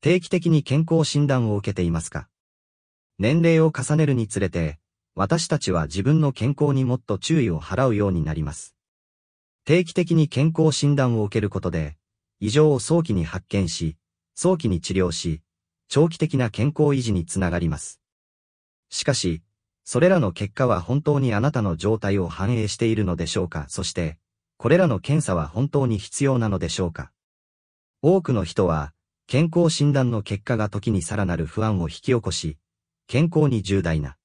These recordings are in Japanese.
定期的に健康診断を受けていますか年齢を重ねるにつれて、私たちは自分の健康にもっと注意を払うようになります。定期的に健康診断を受けることで、異常を早期に発見し、早期に治療し、長期的な健康維持につながります。しかし、それらの結果は本当にあなたの状態を反映しているのでしょうかそして、これらの検査は本当に必要なのでしょうか多くの人は、健康診断の結果が時にさらなる不安を引き起こし、健康に重大な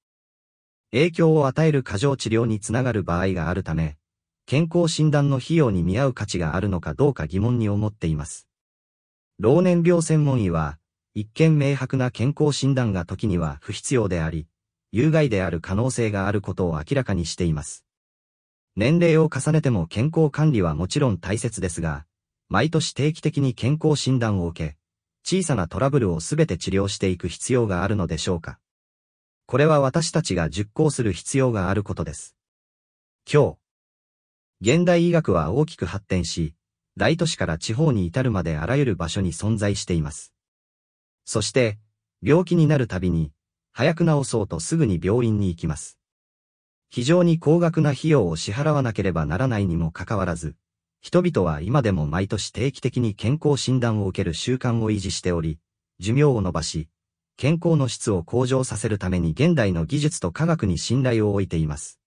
影響を与える過剰治療につながる場合があるため、健康診断の費用に見合う価値があるのかどうか疑問に思っています。老年病専門医は、一見明白な健康診断が時には不必要であり、有害である可能性があることを明らかにしています。年齢を重ねても健康管理はもちろん大切ですが、毎年定期的に健康診断を受け、小さなトラブルをすべて治療していく必要があるのでしょうかこれは私たちが熟考する必要があることです。今日。現代医学は大きく発展し、大都市から地方に至るまであらゆる場所に存在しています。そして、病気になるたびに、早く治そうとすぐに病院に行きます。非常に高額な費用を支払わなければならないにもかかわらず、人々は今でも毎年定期的に健康診断を受ける習慣を維持しており、寿命を伸ばし、健康の質を向上させるために現代の技術と科学に信頼を置いています。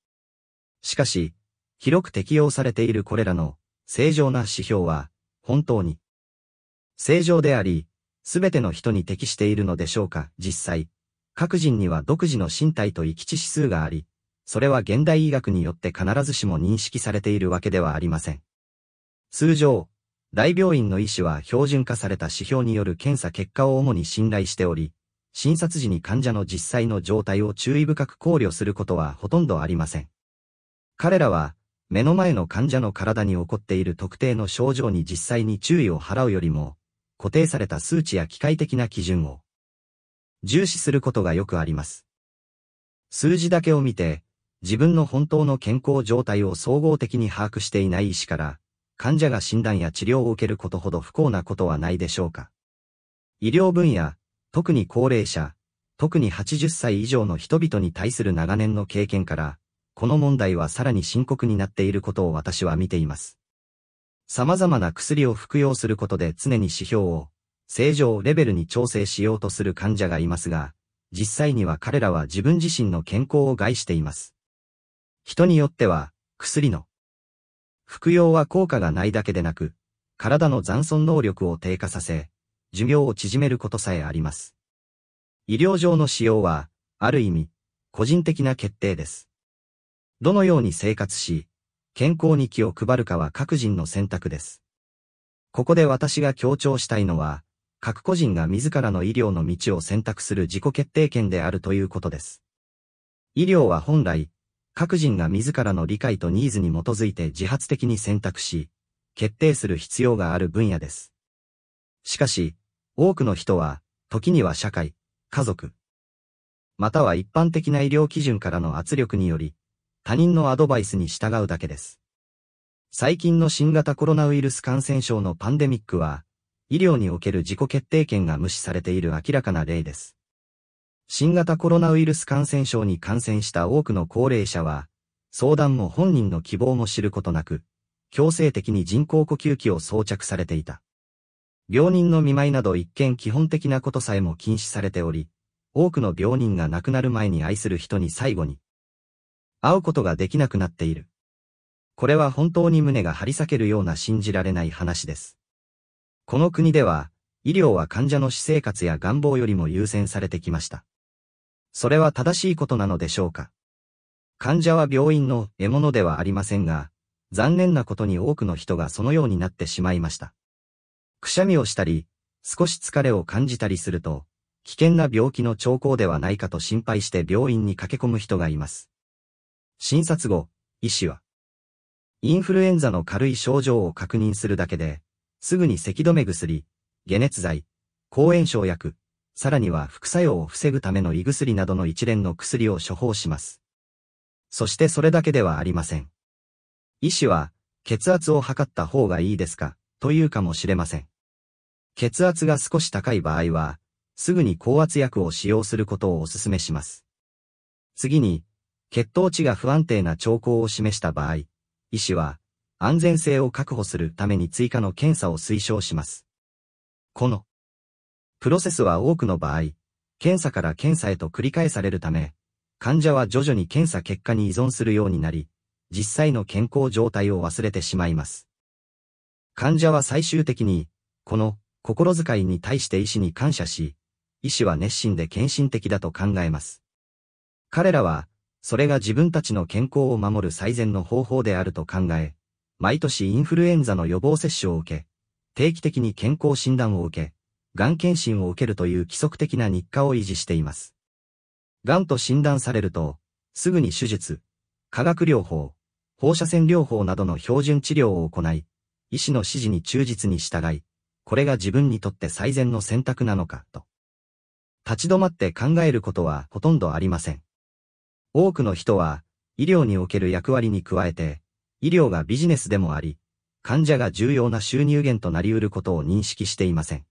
しかし、広く適用されているこれらの正常な指標は、本当に、正常であり、すべての人に適しているのでしょうか実際、各人には独自の身体と生き地指数があり、それは現代医学によって必ずしも認識されているわけではありません。通常、大病院の医師は標準化された指標による検査結果を主に信頼しており、診察時に患者の実際の状態を注意深く考慮することはほとんどありません。彼らは、目の前の患者の体に起こっている特定の症状に実際に注意を払うよりも、固定された数値や機械的な基準を重視することがよくあります。数字だけを見て、自分の本当の健康状態を総合的に把握していない医師から、患者が診断や治療を受けることほど不幸なことはないでしょうか。医療分野、特に高齢者、特に80歳以上の人々に対する長年の経験から、この問題はさらに深刻になっていることを私は見ています。様々な薬を服用することで常に指標を正常レベルに調整しようとする患者がいますが、実際には彼らは自分自身の健康を害しています。人によっては、薬の服用は効果がないだけでなく、体の残存能力を低下させ、寿命を縮めることさえあります。医療上の使用は、ある意味、個人的な決定です。どのように生活し、健康に気を配るかは各人の選択です。ここで私が強調したいのは、各個人が自らの医療の道を選択する自己決定権であるということです。医療は本来、各人が自らの理解とニーズに基づいて自発的に選択し、決定する必要がある分野です。しかし、多くの人は、時には社会、家族、または一般的な医療基準からの圧力により、他人のアドバイスに従うだけです。最近の新型コロナウイルス感染症のパンデミックは、医療における自己決定権が無視されている明らかな例です。新型コロナウイルス感染症に感染した多くの高齢者は、相談も本人の希望も知ることなく、強制的に人工呼吸器を装着されていた。病人の見舞いなど一見基本的なことさえも禁止されており、多くの病人が亡くなる前に愛する人に最後に、会うことができなくなっている。これは本当に胸が張り裂けるような信じられない話です。この国では、医療は患者の私生活や願望よりも優先されてきました。それは正しいことなのでしょうか患者は病院の獲物ではありませんが、残念なことに多くの人がそのようになってしまいました。くしゃみをしたり、少し疲れを感じたりすると、危険な病気の兆候ではないかと心配して病院に駆け込む人がいます。診察後、医師は、インフルエンザの軽い症状を確認するだけで、すぐに咳止め薬、解熱剤、抗炎症薬、さらには副作用を防ぐための胃薬などの一連の薬を処方します。そしてそれだけではありません。医師は、血圧を測った方がいいですか、というかもしれません。血圧が少し高い場合は、すぐに高圧薬を使用することをお勧めします。次に、血糖値が不安定な兆候を示した場合、医師は、安全性を確保するために追加の検査を推奨します。この、プロセスは多くの場合、検査から検査へと繰り返されるため、患者は徐々に検査結果に依存するようになり、実際の健康状態を忘れてしまいます。患者は最終的に、この心遣いに対して医師に感謝し、医師は熱心で献身的だと考えます。彼らは、それが自分たちの健康を守る最善の方法であると考え、毎年インフルエンザの予防接種を受け、定期的に健康診断を受け、がん検診を受けるという規則的な日課を維持しています。がんと診断されると、すぐに手術、化学療法、放射線療法などの標準治療を行い、医師の指示に忠実に従い、これが自分にとって最善の選択なのかと。立ち止まって考えることはほとんどありません。多くの人は、医療における役割に加えて、医療がビジネスでもあり、患者が重要な収入源となり得ることを認識していません。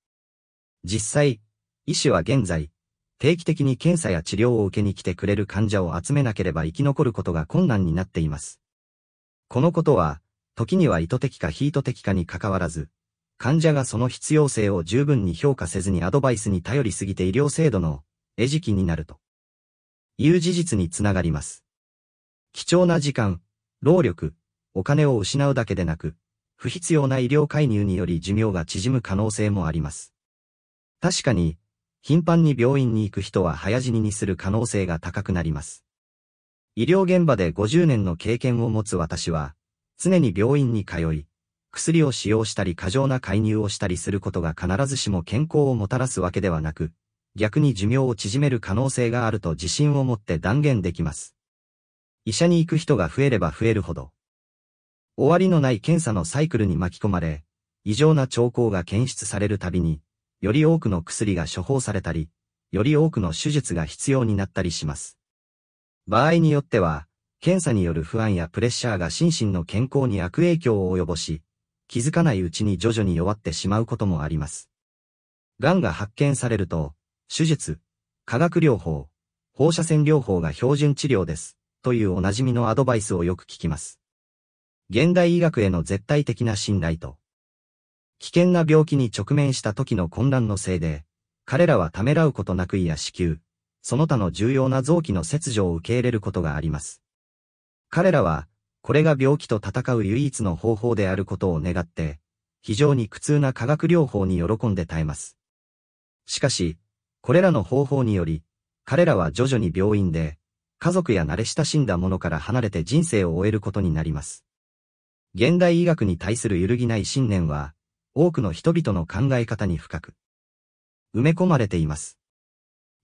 実際、医師は現在、定期的に検査や治療を受けに来てくれる患者を集めなければ生き残ることが困難になっています。このことは、時には意図的かヒート的かに関わらず、患者がその必要性を十分に評価せずにアドバイスに頼りすぎて医療制度の餌食になるという事実につながります。貴重な時間、労力、お金を失うだけでなく、不必要な医療介入により寿命が縮む可能性もあります。確かに、頻繁に病院に行く人は早死ににする可能性が高くなります。医療現場で50年の経験を持つ私は、常に病院に通い、薬を使用したり過剰な介入をしたりすることが必ずしも健康をもたらすわけではなく、逆に寿命を縮める可能性があると自信を持って断言できます。医者に行く人が増えれば増えるほど、終わりのない検査のサイクルに巻き込まれ、異常な兆候が検出されるたびに、より多くの薬が処方されたり、より多くの手術が必要になったりします。場合によっては、検査による不安やプレッシャーが心身の健康に悪影響を及ぼし、気づかないうちに徐々に弱ってしまうこともあります。癌が発見されると、手術、化学療法、放射線療法が標準治療です、というおなじみのアドバイスをよく聞きます。現代医学への絶対的な信頼と、危険な病気に直面した時の混乱のせいで、彼らはためらうことなく胃や子宮、その他の重要な臓器の切除を受け入れることがあります。彼らは、これが病気と戦う唯一の方法であることを願って、非常に苦痛な化学療法に喜んで耐えます。しかし、これらの方法により、彼らは徐々に病院で、家族や慣れ親しんだ者から離れて人生を終えることになります。現代医学に対する揺るぎない信念は、多くの人々の考え方に深く埋め込まれています。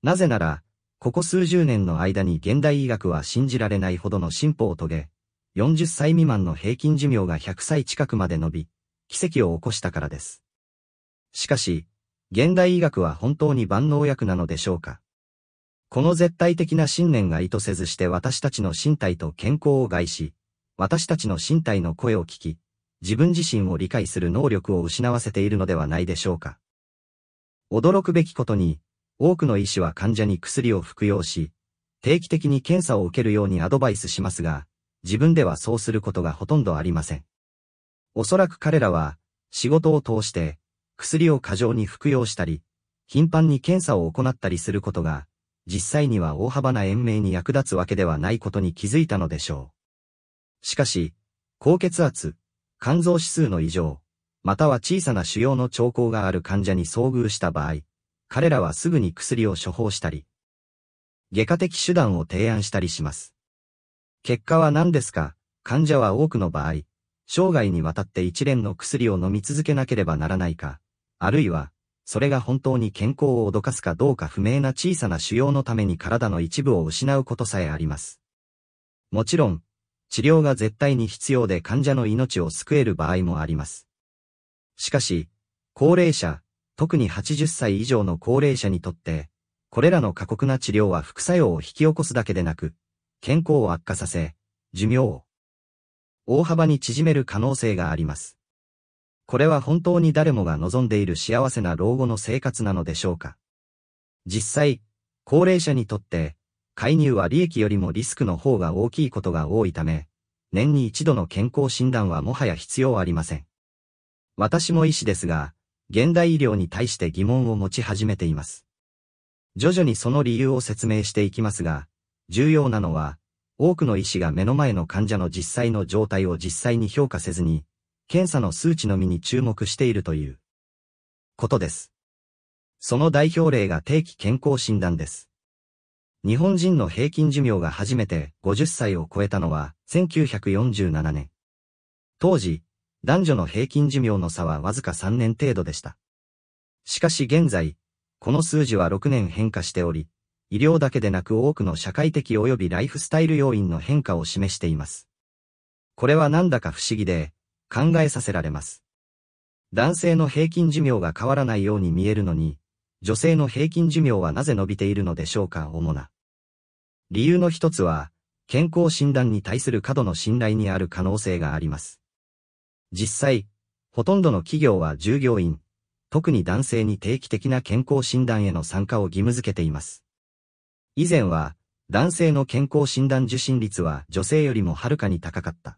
なぜなら、ここ数十年の間に現代医学は信じられないほどの進歩を遂げ、40歳未満の平均寿命が100歳近くまで伸び、奇跡を起こしたからです。しかし、現代医学は本当に万能薬なのでしょうかこの絶対的な信念が意図せずして私たちの身体と健康を害し、私たちの身体の声を聞き、自分自身を理解する能力を失わせているのではないでしょうか。驚くべきことに、多くの医師は患者に薬を服用し、定期的に検査を受けるようにアドバイスしますが、自分ではそうすることがほとんどありません。おそらく彼らは、仕事を通して、薬を過剰に服用したり、頻繁に検査を行ったりすることが、実際には大幅な延命に役立つわけではないことに気づいたのでしょう。しかし、高血圧、肝臓指数の異常、または小さな腫瘍の兆候がある患者に遭遇した場合、彼らはすぐに薬を処方したり、外科的手段を提案したりします。結果は何ですか患者は多くの場合、生涯にわたって一連の薬を飲み続けなければならないか、あるいは、それが本当に健康を脅かすかどうか不明な小さな腫瘍のために体の一部を失うことさえあります。もちろん、治療が絶対に必要で患者の命を救える場合もあります。しかし、高齢者、特に80歳以上の高齢者にとって、これらの過酷な治療は副作用を引き起こすだけでなく、健康を悪化させ、寿命を大幅に縮める可能性があります。これは本当に誰もが望んでいる幸せな老後の生活なのでしょうか実際、高齢者にとって介入は利益よりもリスクの方が大きいことが多いため、年に一度の健康診断はもはや必要ありません。私も医師ですが、現代医療に対して疑問を持ち始めています。徐々にその理由を説明していきますが、重要なのは、多くの医師が目の前の患者の実際の状態を実際に評価せずに、検査の数値のみに注目しているという、ことです。その代表例が定期健康診断です。日本人の平均寿命が初めて50歳を超えたのは1947年。当時、男女の平均寿命の差はわずか3年程度でした。しかし現在、この数字は6年変化しており、医療だけでなく多くの社会的及びライフスタイル要因の変化を示しています。これはなんだか不思議で、考えさせられます。男性の平均寿命が変わらないように見えるのに、女性の平均寿命はなぜ伸びているのでしょうか主な理由の一つは、健康診断に対する過度の信頼にある可能性があります。実際、ほとんどの企業は従業員、特に男性に定期的な健康診断への参加を義務付けています。以前は、男性の健康診断受診率は女性よりもはるかに高かった。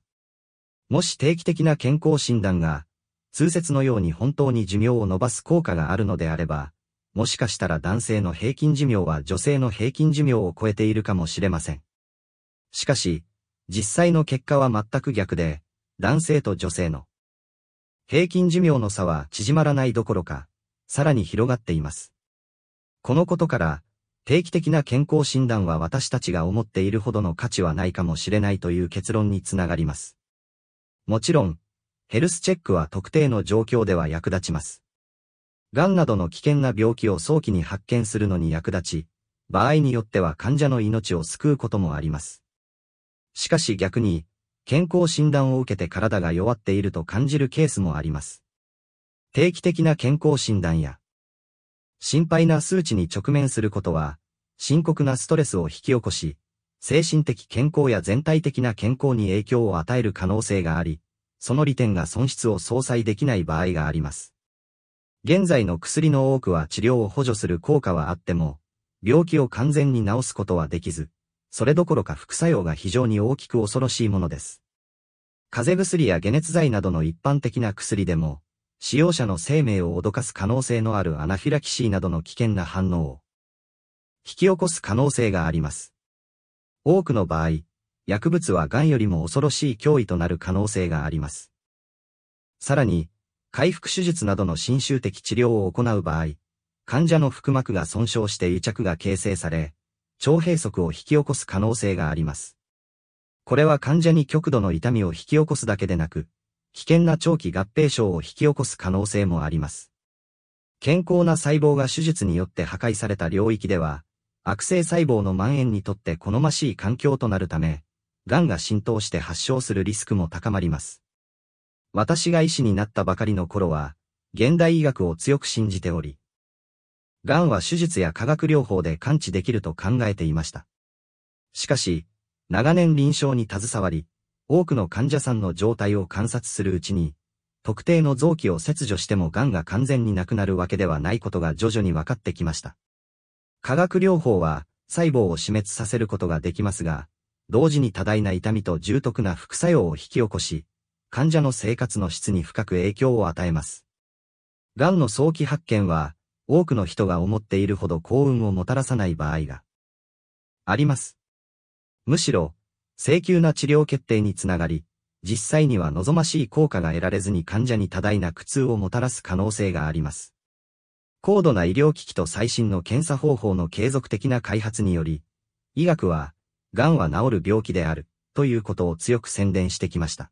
もし定期的な健康診断が、通説のように本当に寿命を伸ばす効果があるのであれば、もしかしたら男性の平均寿命は女性の平均寿命を超えているかもしれません。しかし、実際の結果は全く逆で、男性と女性の平均寿命の差は縮まらないどころか、さらに広がっています。このことから、定期的な健康診断は私たちが思っているほどの価値はないかもしれないという結論につながります。もちろん、ヘルスチェックは特定の状況では役立ちます。癌などの危険な病気を早期に発見するのに役立ち、場合によっては患者の命を救うこともあります。しかし逆に、健康診断を受けて体が弱っていると感じるケースもあります。定期的な健康診断や、心配な数値に直面することは、深刻なストレスを引き起こし、精神的健康や全体的な健康に影響を与える可能性があり、その利点が損失を相殺できない場合があります。現在の薬の多くは治療を補助する効果はあっても、病気を完全に治すことはできず、それどころか副作用が非常に大きく恐ろしいものです。風邪薬や解熱剤などの一般的な薬でも、使用者の生命を脅かす可能性のあるアナフィラキシーなどの危険な反応を引き起こす可能性があります。多くの場合、薬物は癌よりも恐ろしい脅威となる可能性があります。さらに、回復手術などの侵襲的治療を行う場合、患者の腹膜が損傷して癒着が形成され、腸閉塞を引き起こす可能性があります。これは患者に極度の痛みを引き起こすだけでなく、危険な長期合併症を引き起こす可能性もあります。健康な細胞が手術によって破壊された領域では、悪性細胞の蔓延にとって好ましい環境となるため、癌が浸透して発症するリスクも高まります。私が医師になったばかりの頃は、現代医学を強く信じており、癌は手術や化学療法で感知できると考えていました。しかし、長年臨床に携わり、多くの患者さんの状態を観察するうちに、特定の臓器を切除しても癌が完全になくなるわけではないことが徐々に分かってきました。化学療法は、細胞を死滅させることができますが、同時に多大な痛みと重篤な副作用を引き起こし、患者の生活の質に深く影響を与えます。癌の早期発見は、多くの人が思っているほど幸運をもたらさない場合が、あります。むしろ、請求な治療決定につながり、実際には望ましい効果が得られずに患者に多大な苦痛をもたらす可能性があります。高度な医療機器と最新の検査方法の継続的な開発により、医学は、癌は治る病気である、ということを強く宣伝してきました。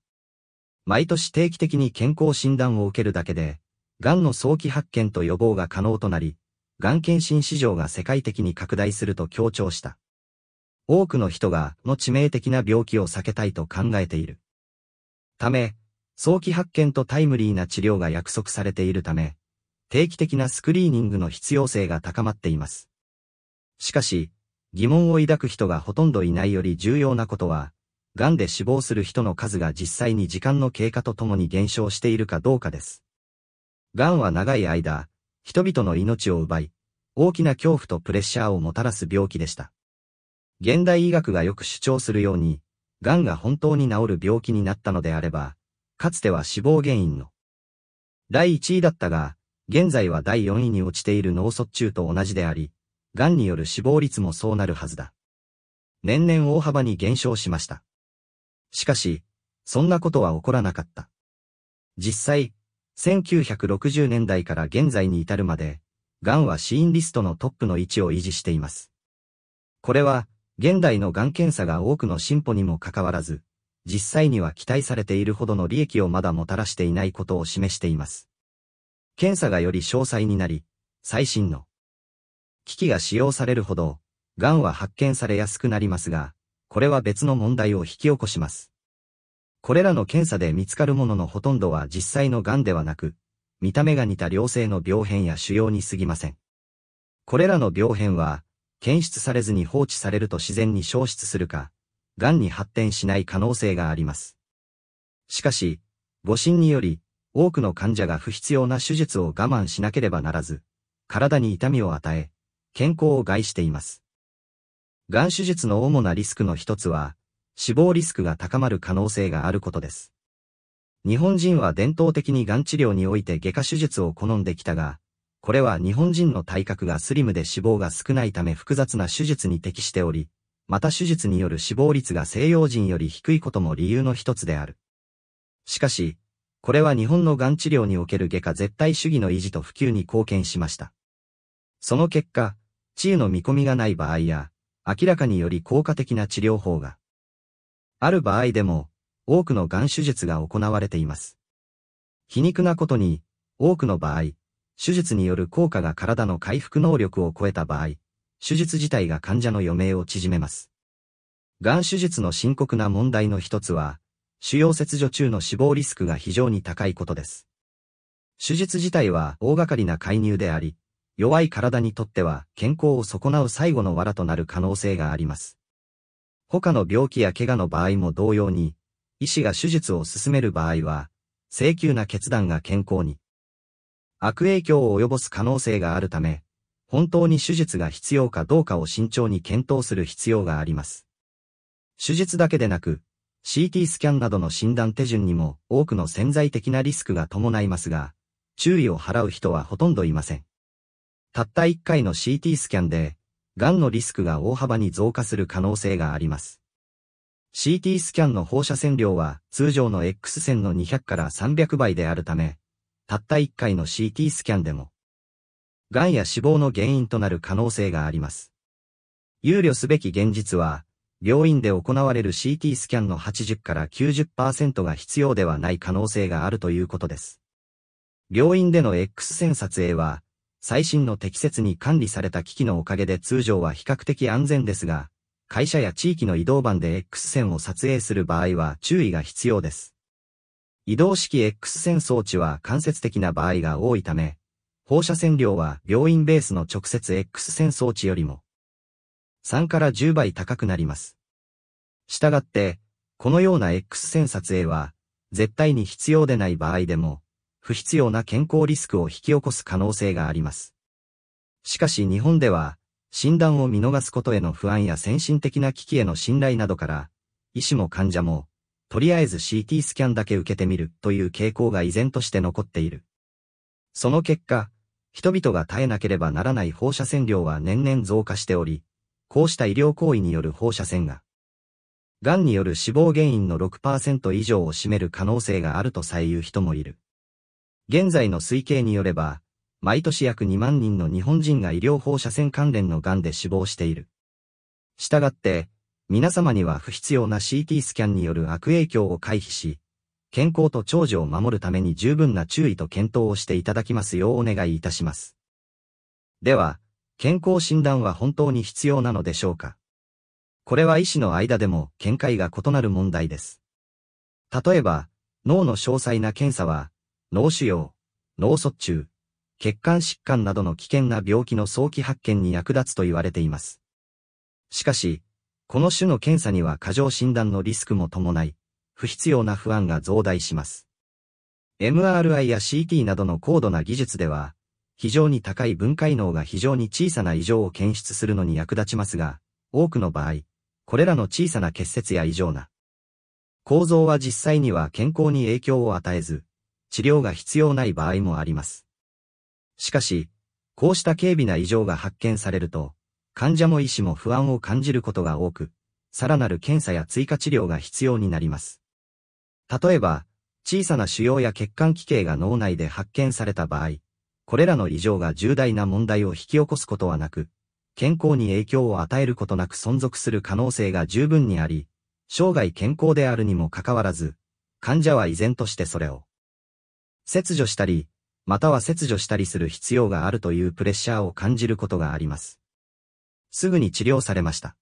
毎年定期的に健康診断を受けるだけで、癌の早期発見と予防が可能となり、がん検診市場が世界的に拡大すると強調した。多くの人がの致命的な病気を避けたいと考えている。ため、早期発見とタイムリーな治療が約束されているため、定期的なスクリーニングの必要性が高まっています。しかし、疑問を抱く人がほとんどいないより重要なことは、癌で死亡する人の数が実際に時間の経過とともに減少しているかどうかです。癌は長い間、人々の命を奪い、大きな恐怖とプレッシャーをもたらす病気でした。現代医学がよく主張するように、癌が本当に治る病気になったのであれば、かつては死亡原因の第1位だったが、現在は第4位に落ちている脳卒中と同じであり、癌による死亡率もそうなるはずだ。年々大幅に減少しました。しかし、そんなことは起こらなかった。実際、1960年代から現在に至るまで、癌んは死因リストのトップの位置を維持しています。これは、現代のがん検査が多くの進歩にもかかわらず、実際には期待されているほどの利益をまだもたらしていないことを示しています。検査がより詳細になり、最新の機器が使用されるほど、癌は発見されやすくなりますが、これは別の問題を引き起こします。これらの検査で見つかるもののほとんどは実際の癌ではなく、見た目が似た良性の病変や腫瘍に過ぎません。これらの病変は、検出されずに放置されると自然に消失するか、癌に発展しない可能性があります。しかし、誤診により、多くの患者が不必要な手術を我慢しなければならず、体に痛みを与え、健康を害しています。がん手術の主なリスクの一つは、死亡リスクが高まる可能性があることです。日本人は伝統的にがん治療において外科手術を好んできたが、これは日本人の体格がスリムで死亡が少ないため複雑な手術に適しており、また手術による死亡率が西洋人より低いことも理由の一つである。しかし、これは日本のがん治療における外科絶対主義の維持と普及に貢献しました。その結果、治癒の見込みがない場合や、明らかにより効果的な治療法がある場合でも、多くのがん手術が行われています。皮肉なことに、多くの場合、手術による効果が体の回復能力を超えた場合、手術自体が患者の余命を縮めます。がん手術の深刻な問題の一つは、腫瘍切除中の死亡リスクが非常に高いことです。手術自体は大掛かりな介入であり、弱い体にとっては健康を損なう最後の藁となる可能性があります。他の病気や怪我の場合も同様に、医師が手術を進める場合は、請求な決断が健康に悪影響を及ぼす可能性があるため、本当に手術が必要かどうかを慎重に検討する必要があります。手術だけでなく、CT スキャンなどの診断手順にも多くの潜在的なリスクが伴いますが、注意を払う人はほとんどいません。たった1回の CT スキャンで、癌のリスクが大幅に増加する可能性があります。CT スキャンの放射線量は通常の X 線の200から300倍であるため、たった1回の CT スキャンでも、癌や死亡の原因となる可能性があります。憂慮すべき現実は、病院で行われる CT スキャンの80から90%が必要ではない可能性があるということです。病院での X 線撮影は、最新の適切に管理された機器のおかげで通常は比較的安全ですが、会社や地域の移動版で X 線を撮影する場合は注意が必要です。移動式 X 線装置は間接的な場合が多いため、放射線量は病院ベースの直接 X 線装置よりも3から10倍高くなります。したがって、このような X 線撮影は絶対に必要でない場合でも不必要な健康リスクを引き起こす可能性があります。しかし日本では、診断を見逃すことへの不安や先進的な機器への信頼などから、医師も患者も、とりあえず CT スキャンだけ受けてみるという傾向が依然として残っている。その結果、人々が耐えなければならない放射線量は年々増加しており、こうした医療行為による放射線が、癌による死亡原因の6%以上を占める可能性があるとさえ言う人もいる。現在の推計によれば、毎年約2万人の日本人が医療放射線関連の癌で死亡している。したがって、皆様には不必要な CT スキャンによる悪影響を回避し、健康と長寿を守るために十分な注意と検討をしていただきますようお願いいたします。では、健康診断は本当に必要なのでしょうかこれは医師の間でも見解が異なる問題です。例えば、脳の詳細な検査は、脳腫瘍、脳卒中、血管疾患などの危険な病気の早期発見に役立つと言われています。しかし、この種の検査には過剰診断のリスクも伴い、不必要な不安が増大します。MRI や CT などの高度な技術では、非常に高い分解能が非常に小さな異常を検出するのに役立ちますが、多くの場合、これらの小さな結節や異常な構造は実際には健康に影響を与えず、治療が必要ない場合もあります。しかし、こうした軽微な異常が発見されると、患者も医師も不安を感じることが多く、さらなる検査や追加治療が必要になります。例えば、小さな腫瘍や血管奇形が脳内で発見された場合、これらの異常が重大な問題を引き起こすことはなく、健康に影響を与えることなく存続する可能性が十分にあり、生涯健康であるにもかかわらず、患者は依然としてそれを切除したり、または切除したりする必要があるというプレッシャーを感じることがあります。すぐに治療されました。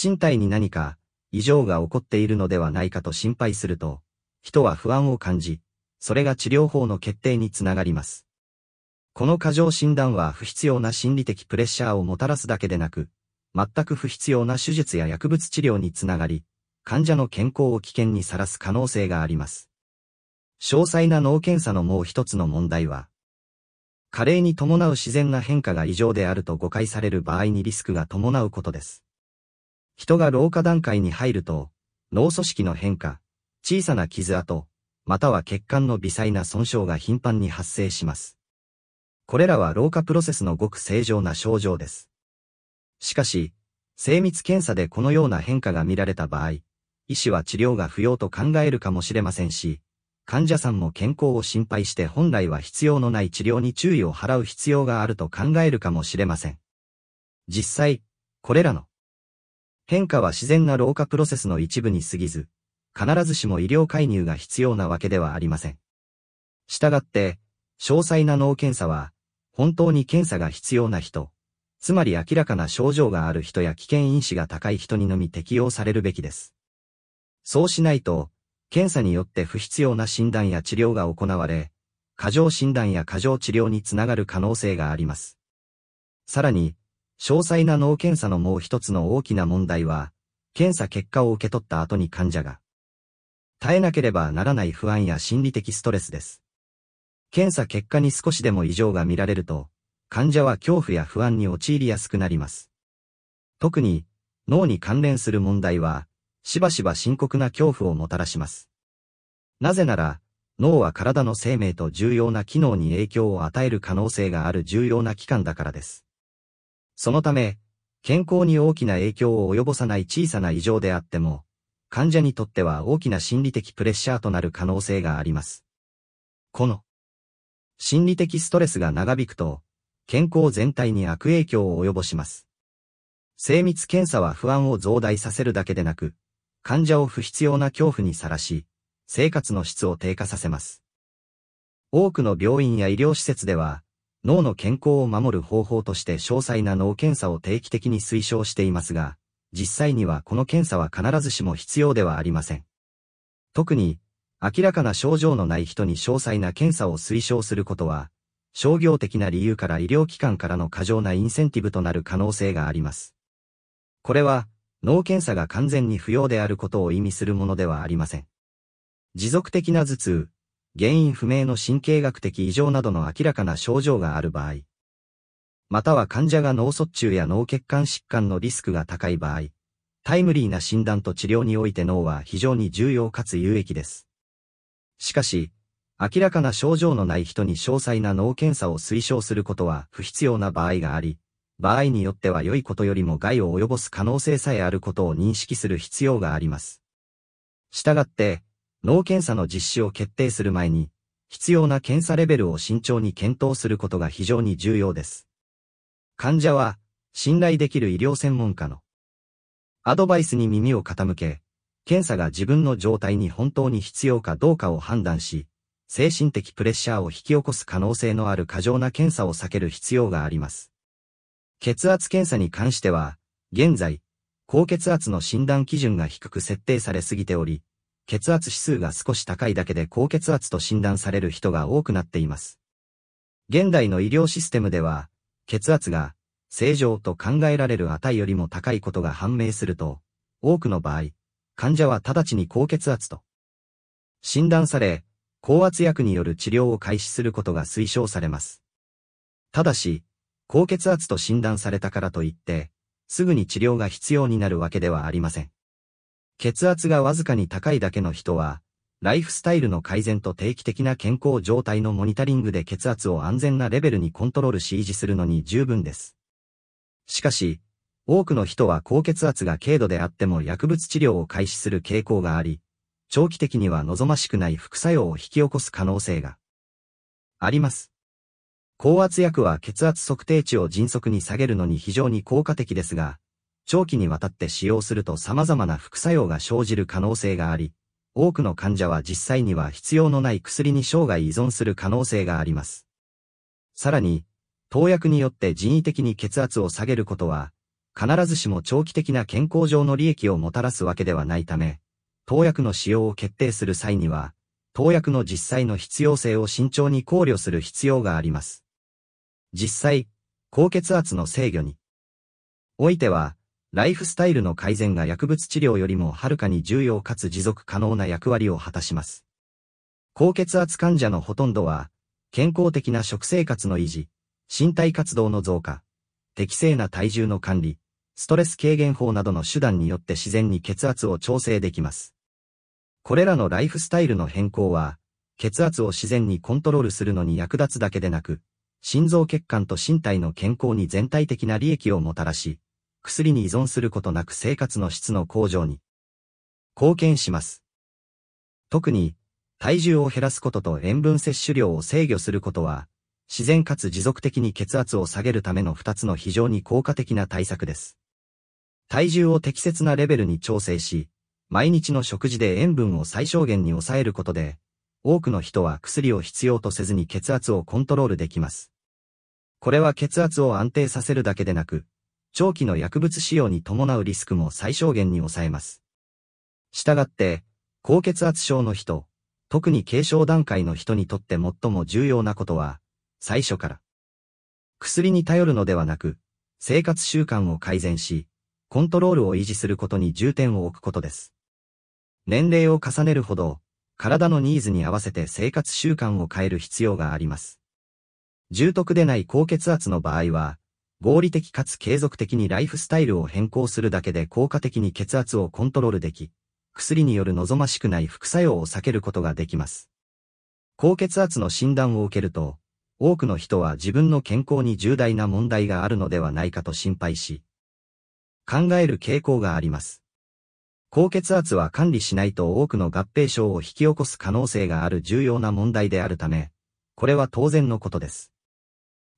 身体に何か異常が起こっているのではないかと心配すると、人は不安を感じ、それが治療法の決定につながります。この過剰診断は不必要な心理的プレッシャーをもたらすだけでなく、全く不必要な手術や薬物治療につながり、患者の健康を危険にさらす可能性があります。詳細な脳検査のもう一つの問題は、加齢に伴う自然な変化が異常であると誤解される場合にリスクが伴うことです。人が老化段階に入ると、脳組織の変化、小さな傷跡、または血管の微細な損傷が頻繁に発生します。これらは老化プロセスのごく正常な症状です。しかし、精密検査でこのような変化が見られた場合、医師は治療が不要と考えるかもしれませんし、患者さんも健康を心配して本来は必要のない治療に注意を払う必要があると考えるかもしれません。実際、これらの変化は自然な老化プロセスの一部に過ぎず、必ずしも医療介入が必要なわけではありません。したがって、詳細な脳検査は、本当に検査が必要な人、つまり明らかな症状がある人や危険因子が高い人にのみ適用されるべきです。そうしないと、検査によって不必要な診断や治療が行われ、過剰診断や過剰治療につながる可能性があります。さらに、詳細な脳検査のもう一つの大きな問題は、検査結果を受け取った後に患者が、耐えなければならない不安や心理的ストレスです。検査結果に少しでも異常が見られると、患者は恐怖や不安に陥りやすくなります。特に、脳に関連する問題は、しばしば深刻な恐怖をもたらします。なぜなら、脳は体の生命と重要な機能に影響を与える可能性がある重要な器官だからです。そのため、健康に大きな影響を及ぼさない小さな異常であっても、患者にとっては大きな心理的プレッシャーとなる可能性があります。この、心理的ストレスが長引くと、健康全体に悪影響を及ぼします。精密検査は不安を増大させるだけでなく、患者を不必要な恐怖にさらし、生活の質を低下させます。多くの病院や医療施設では、脳の健康を守る方法として詳細な脳検査を定期的に推奨していますが、実際にはこの検査は必ずしも必要ではありません。特に、明らかな症状のない人に詳細な検査を推奨することは、商業的な理由から医療機関からの過剰なインセンティブとなる可能性があります。これは、脳検査が完全に不要であることを意味するものではありません。持続的な頭痛、原因不明の神経学的異常などの明らかな症状がある場合、または患者が脳卒中や脳血管疾患のリスクが高い場合、タイムリーな診断と治療において脳は非常に重要かつ有益です。しかし、明らかな症状のない人に詳細な脳検査を推奨することは不必要な場合があり、場合によっては良いことよりも害を及ぼす可能性さえあることを認識する必要があります。したがって、脳検査の実施を決定する前に、必要な検査レベルを慎重に検討することが非常に重要です。患者は、信頼できる医療専門家のアドバイスに耳を傾け、検査が自分の状態に本当に必要かどうかを判断し、精神的プレッシャーを引き起こす可能性のある過剰な検査を避ける必要があります。血圧検査に関しては、現在、高血圧の診断基準が低く設定されすぎており、血圧指数が少し高いだけで高血圧と診断される人が多くなっています。現代の医療システムでは、血圧が正常と考えられる値よりも高いことが判明すると、多くの場合、患者は直ちに高血圧と診断され、高圧薬による治療を開始することが推奨されます。ただし、高血圧と診断されたからといって、すぐに治療が必要になるわけではありません。血圧がわずかに高いだけの人は、ライフスタイルの改善と定期的な健康状態のモニタリングで血圧を安全なレベルにコントロールし維持するのに十分です。しかし、多くの人は高血圧が軽度であっても薬物治療を開始する傾向があり、長期的には望ましくない副作用を引き起こす可能性があります。高圧薬は血圧測定値を迅速に下げるのに非常に効果的ですが、長期にわたって使用すると様々な副作用が生じる可能性があり、多くの患者は実際には必要のない薬に生涯依存する可能性があります。さらに、投薬によって人為的に血圧を下げることは、必ずしも長期的な健康上の利益をもたらすわけではないため、投薬の使用を決定する際には、投薬の実際の必要性を慎重に考慮する必要があります。実際、高血圧の制御においては、ライフスタイルの改善が薬物治療よりもはるかに重要かつ持続可能な役割を果たします。高血圧患者のほとんどは、健康的な食生活の維持、身体活動の増加、適正な体重の管理、ストレス軽減法などの手段によって自然に血圧を調整できます。これらのライフスタイルの変更は、血圧を自然にコントロールするのに役立つだけでなく、心臓血管と身体の健康に全体的な利益をもたらし、薬に依存することなく生活の質の向上に貢献します。特に、体重を減らすことと塩分摂取量を制御することは、自然かつ持続的に血圧を下げるための2つの非常に効果的な対策です。体重を適切なレベルに調整し、毎日の食事で塩分を最小限に抑えることで、多くの人は薬を必要とせずに血圧をコントロールできます。これは血圧を安定させるだけでなく、長期の薬物使用に伴うリスクも最小限に抑えます。したがって、高血圧症の人、特に軽症段階の人にとって最も重要なことは、最初から。薬に頼るのではなく、生活習慣を改善し、コントロールを維持することに重点を置くことです。年齢を重ねるほど、体のニーズに合わせて生活習慣を変える必要があります。重篤でない高血圧の場合は、合理的かつ継続的にライフスタイルを変更するだけで効果的に血圧をコントロールでき、薬による望ましくない副作用を避けることができます。高血圧の診断を受けると、多くの人は自分の健康に重大な問題があるのではないかと心配し、考える傾向があります。高血圧は管理しないと多くの合併症を引き起こす可能性がある重要な問題であるため、これは当然のことです。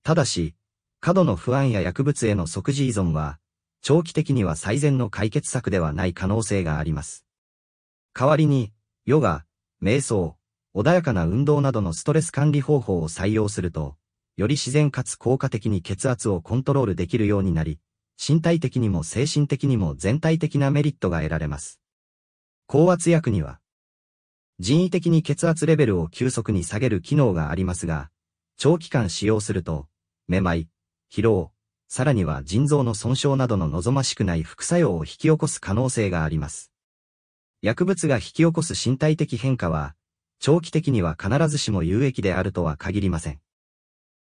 ただし、過度の不安や薬物への即時依存は、長期的には最善の解決策ではない可能性があります。代わりに、ヨガ、瞑想、穏やかな運動などのストレス管理方法を採用すると、より自然かつ効果的に血圧をコントロールできるようになり、身体的にも精神的にも全体的なメリットが得られます。高圧薬には、人為的に血圧レベルを急速に下げる機能がありますが、長期間使用すると、めまい、疲労、さらには腎臓の損傷などの望ましくない副作用を引き起こす可能性があります。薬物が引き起こす身体的変化は、長期的には必ずしも有益であるとは限りません。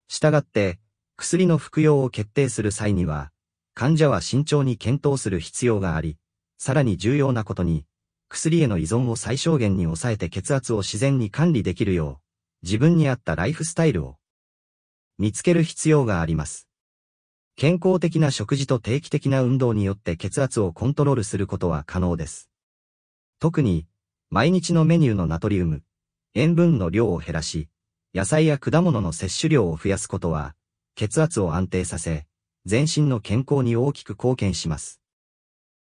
したがって、薬の服用を決定する際には、患者は慎重に検討する必要があり、さらに重要なことに、薬への依存を最小限に抑えて血圧を自然に管理できるよう、自分に合ったライフスタイルを見つける必要があります。健康的な食事と定期的な運動によって血圧をコントロールすることは可能です。特に、毎日のメニューのナトリウム、塩分の量を減らし、野菜や果物の摂取量を増やすことは、血圧を安定させ、全身の健康に大きく貢献します。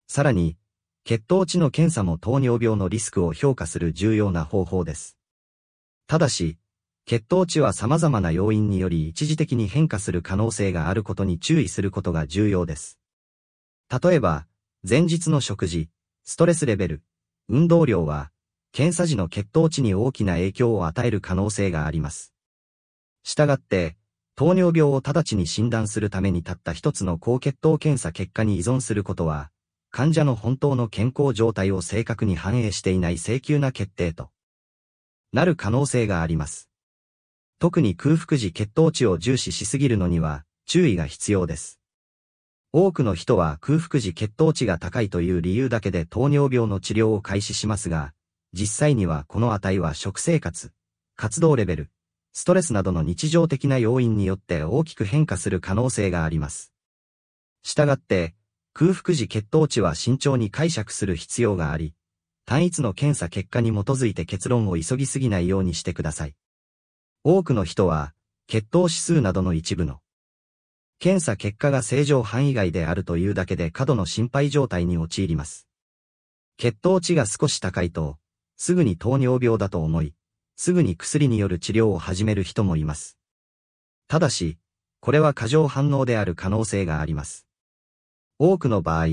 さらに、血糖値の検査も糖尿病のリスクを評価する重要な方法です。ただし、血糖値は様々な要因により一時的に変化する可能性があることに注意することが重要です。例えば、前日の食事、ストレスレベル、運動量は、検査時の血糖値に大きな影響を与える可能性があります。したがって、糖尿病を直ちに診断するためにたった一つの高血糖検査結果に依存することは、患者の本当の健康状態を正確に反映していない請求な決定となる可能性があります。特に空腹時血糖値を重視しすぎるのには注意が必要です。多くの人は空腹時血糖値が高いという理由だけで糖尿病の治療を開始しますが、実際にはこの値は食生活、活動レベル、ストレスなどの日常的な要因によって大きく変化する可能性があります。したがって、空腹時血糖値は慎重に解釈する必要があり、単一の検査結果に基づいて結論を急ぎすぎないようにしてください。多くの人は、血糖指数などの一部の、検査結果が正常範囲外であるというだけで過度の心配状態に陥ります。血糖値が少し高いと、すぐに糖尿病だと思い、すぐに薬による治療を始める人もいます。ただし、これは過剰反応である可能性があります。多くの場合、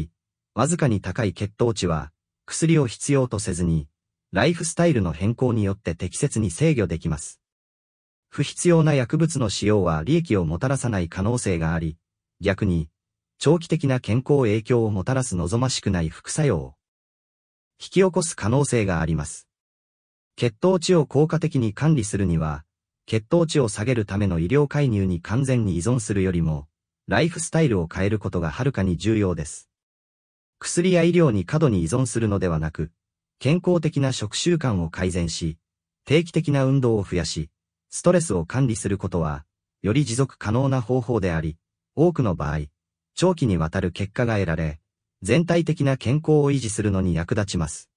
わずかに高い血糖値は、薬を必要とせずに、ライフスタイルの変更によって適切に制御できます。不必要な薬物の使用は利益をもたらさない可能性があり、逆に、長期的な健康影響をもたらす望ましくない副作用を引き起こす可能性があります。血糖値を効果的に管理するには、血糖値を下げるための医療介入に完全に依存するよりも、ライフスタイルを変えることがはるかに重要です。薬や医療に過度に依存するのではなく、健康的な食習慣を改善し、定期的な運動を増やし、ストレスを管理することは、より持続可能な方法であり、多くの場合、長期にわたる結果が得られ、全体的な健康を維持するのに役立ちます。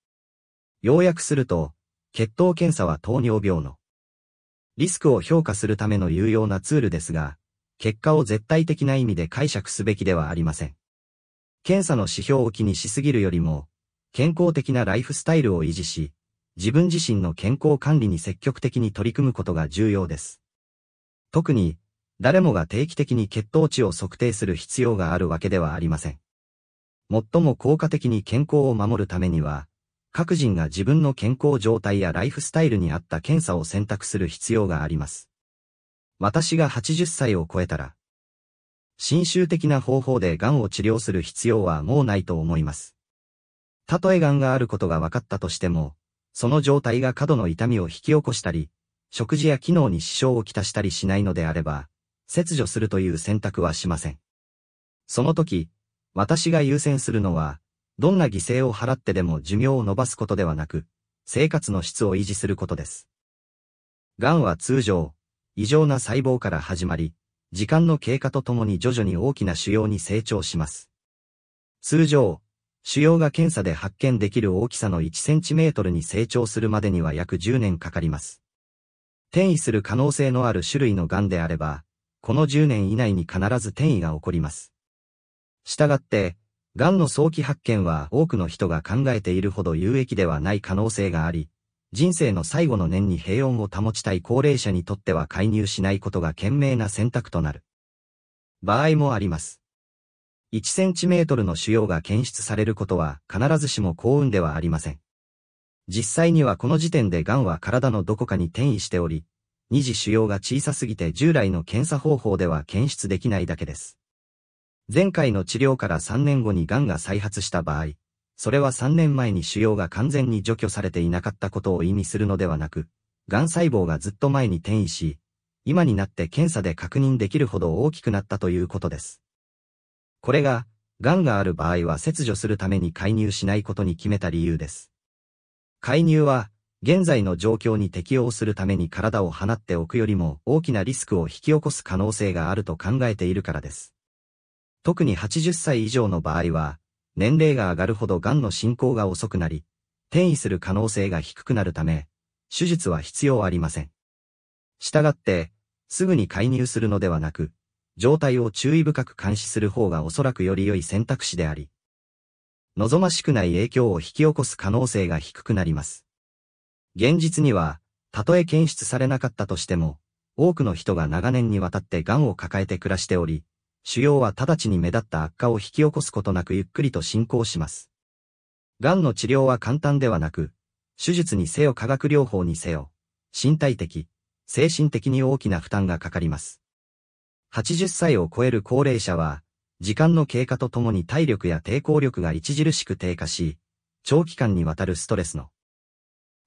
要約すると、血糖検査は糖尿病のリスクを評価するための有用なツールですが、結果を絶対的な意味で解釈すべきではありません。検査の指標を気にしすぎるよりも、健康的なライフスタイルを維持し、自分自身の健康管理に積極的に取り組むことが重要です。特に、誰もが定期的に血糖値を測定する必要があるわけではありません。最も効果的に健康を守るためには、各人が自分の健康状態やライフスタイルに合った検査を選択する必要があります。私が80歳を超えたら、新襲的な方法で癌を治療する必要はもうないと思います。たとえ癌があることが分かったとしても、その状態が過度の痛みを引き起こしたり、食事や機能に支障をきたしたりしないのであれば、切除するという選択はしません。その時、私が優先するのは、どんな犠牲を払ってでも寿命を伸ばすことではなく、生活の質を維持することです。癌は通常、異常な細胞から始まり、時間の経過とともに徐々に大きな腫瘍に成長します。通常、腫瘍が検査で発見できる大きさの1トルに成長するまでには約10年かかります。転移する可能性のある種類の癌であれば、この10年以内に必ず転移が起こります。したがって、癌の早期発見は多くの人が考えているほど有益ではない可能性があり、人生の最後の年に平穏を保ちたい高齢者にとっては介入しないことが賢明な選択となる場合もあります。1cm の腫瘍が検出されることは必ずしも幸運ではありません。実際にはこの時点で癌は体のどこかに転移しており、二次腫瘍が小さすぎて従来の検査方法では検出できないだけです。前回の治療から3年後に癌が再発した場合、それは3年前に腫瘍が完全に除去されていなかったことを意味するのではなく、癌細胞がずっと前に転移し、今になって検査で確認できるほど大きくなったということです。これが、癌がある場合は切除するために介入しないことに決めた理由です。介入は、現在の状況に適応するために体を放っておくよりも大きなリスクを引き起こす可能性があると考えているからです。特に80歳以上の場合は、年齢が上がるほど癌の進行が遅くなり、転移する可能性が低くなるため、手術は必要ありません。したがって、すぐに介入するのではなく、状態を注意深く監視する方がおそらくより良い選択肢であり、望ましくない影響を引き起こす可能性が低くなります。現実には、たとえ検出されなかったとしても、多くの人が長年にわたって癌を抱えて暮らしており、腫瘍は直ちに目立った悪化を引き起こすことなくゆっくりと進行します。癌の治療は簡単ではなく、手術にせよ化学療法にせよ、身体的、精神的に大きな負担がかかります。80歳を超える高齢者は、時間の経過とともに体力や抵抗力が著しく低下し、長期間にわたるストレスの、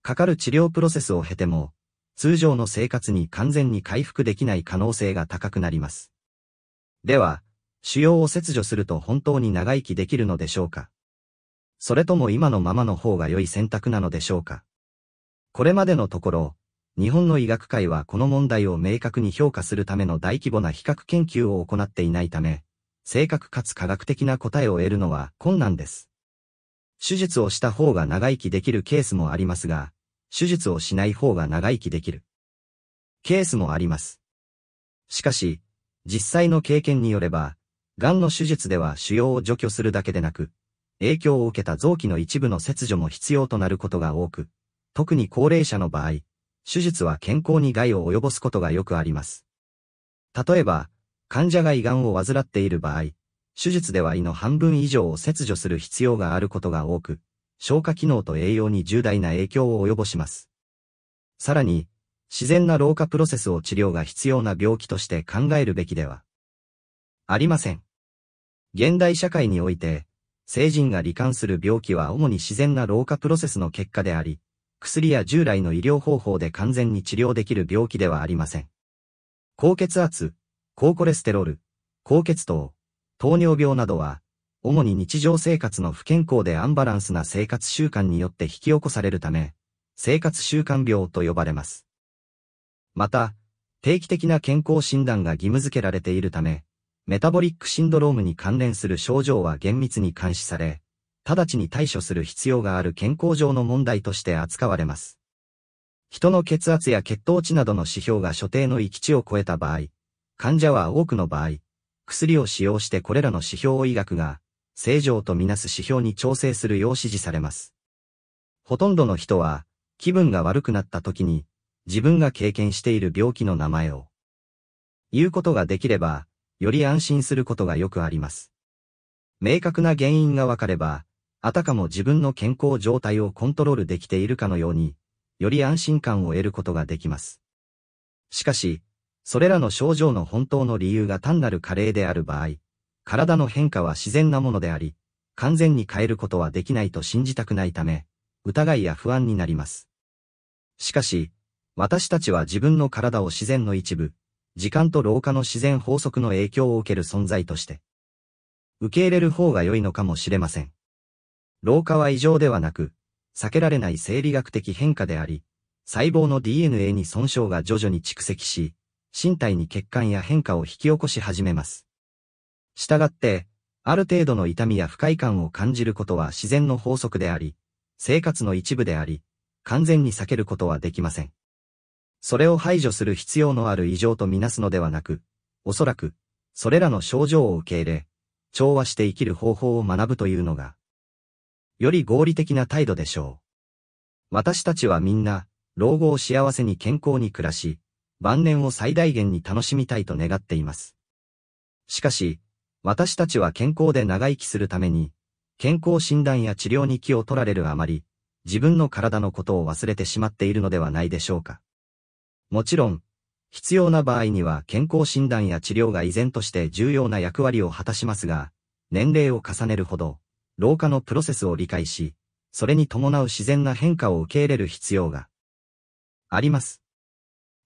かかる治療プロセスを経ても、通常の生活に完全に回復できない可能性が高くなります。では、腫瘍を切除すると本当に長生きできるのでしょうかそれとも今のままの方が良い選択なのでしょうかこれまでのところ、日本の医学界はこの問題を明確に評価するための大規模な比較研究を行っていないため、正確かつ科学的な答えを得るのは困難です。手術をした方が長生きできるケースもありますが、手術をしない方が長生きできる。ケースもあります。しかし、実際の経験によれば、癌の手術では腫瘍を除去するだけでなく、影響を受けた臓器の一部の切除も必要となることが多く、特に高齢者の場合、手術は健康に害を及ぼすことがよくあります。例えば、患者が胃がんを患っている場合、手術では胃の半分以上を切除する必要があることが多く、消化機能と栄養に重大な影響を及ぼします。さらに、自然な老化プロセスを治療が必要な病気として考えるべきではありません。現代社会において、成人が罹患する病気は主に自然な老化プロセスの結果であり、薬や従来の医療方法で完全に治療できる病気ではありません。高血圧、高コレステロール、高血糖、糖尿病などは、主に日常生活の不健康でアンバランスな生活習慣によって引き起こされるため、生活習慣病と呼ばれます。また、定期的な健康診断が義務付けられているため、メタボリックシンドロームに関連する症状は厳密に監視され、直ちに対処する必要がある健康上の問題として扱われます。人の血圧や血糖値などの指標が所定の域値を超えた場合、患者は多くの場合、薬を使用してこれらの指標を医学が、正常とみなす指標に調整するよう指示されます。ほとんどの人は、気分が悪くなった時に、自分が経験している病気の名前を、言うことができれば、より安心することがよくあります。明確な原因がわかれば、あたかも自分の健康状態をコントロールできているかのように、より安心感を得ることができます。しかし、それらの症状の本当の理由が単なる加齢である場合、体の変化は自然なものであり、完全に変えることはできないと信じたくないため、疑いや不安になります。しかし、私たちは自分の体を自然の一部、時間と老化の自然法則の影響を受ける存在として、受け入れる方が良いのかもしれません。老化は異常ではなく、避けられない生理学的変化であり、細胞の DNA に損傷が徐々に蓄積し、身体に血管や変化を引き起こし始めます。従って、ある程度の痛みや不快感を感じることは自然の法則であり、生活の一部であり、完全に避けることはできません。それを排除する必要のある異常とみなすのではなく、おそらく、それらの症状を受け入れ、調和して生きる方法を学ぶというのが、より合理的な態度でしょう。私たちはみんな、老後を幸せに健康に暮らし、晩年を最大限に楽しみたいと願っています。しかし、私たちは健康で長生きするために、健康診断や治療に気を取られるあまり、自分の体のことを忘れてしまっているのではないでしょうか。もちろん、必要な場合には健康診断や治療が依然として重要な役割を果たしますが、年齢を重ねるほど、老化のプロセスを理解し、それに伴う自然な変化を受け入れる必要があります。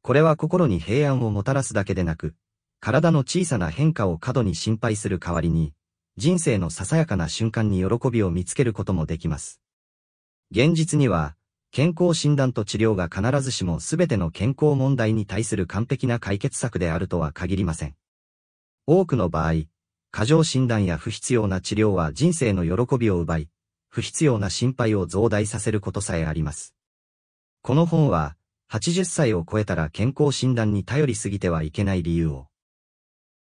これは心に平安をもたらすだけでなく、体の小さな変化を過度に心配する代わりに、人生のささやかな瞬間に喜びを見つけることもできます。現実には、健康診断と治療が必ずしも全ての健康問題に対する完璧な解決策であるとは限りません。多くの場合、過剰診断や不必要な治療は人生の喜びを奪い、不必要な心配を増大させることさえあります。この本は、80歳を超えたら健康診断に頼りすぎてはいけない理由を、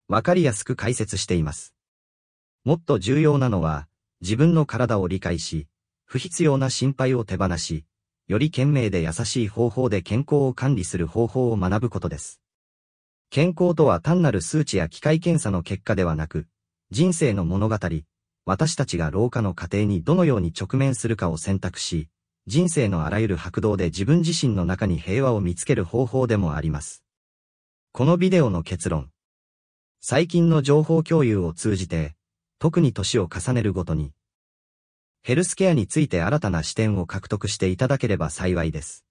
わかりやすく解説しています。もっと重要なのは、自分の体を理解し、不必要な心配を手放し、より賢明で優しい方法で健康を管理する方法を学ぶことです。健康とは単なる数値や機械検査の結果ではなく、人生の物語、私たちが老化の過程にどのように直面するかを選択し、人生のあらゆる拍動で自分自身の中に平和を見つける方法でもあります。このビデオの結論。最近の情報共有を通じて、特に年を重ねるごとに、ヘルスケアについて新たな視点を獲得していただければ幸いです。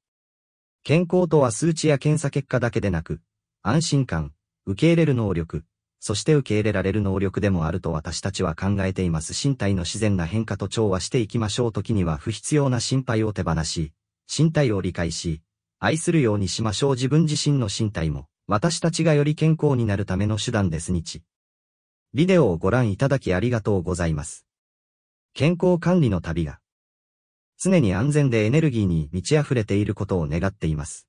健康とは数値や検査結果だけでなく、安心感、受け入れる能力、そして受け入れられる能力でもあると私たちは考えています。身体の自然な変化と調和していきましょう。時には不必要な心配を手放し、身体を理解し、愛するようにしましょう。自分自身の身体も、私たちがより健康になるための手段です。日。ビデオをご覧いただきありがとうございます。健康管理の旅が、常に安全でエネルギーに満ち溢れていることを願っています。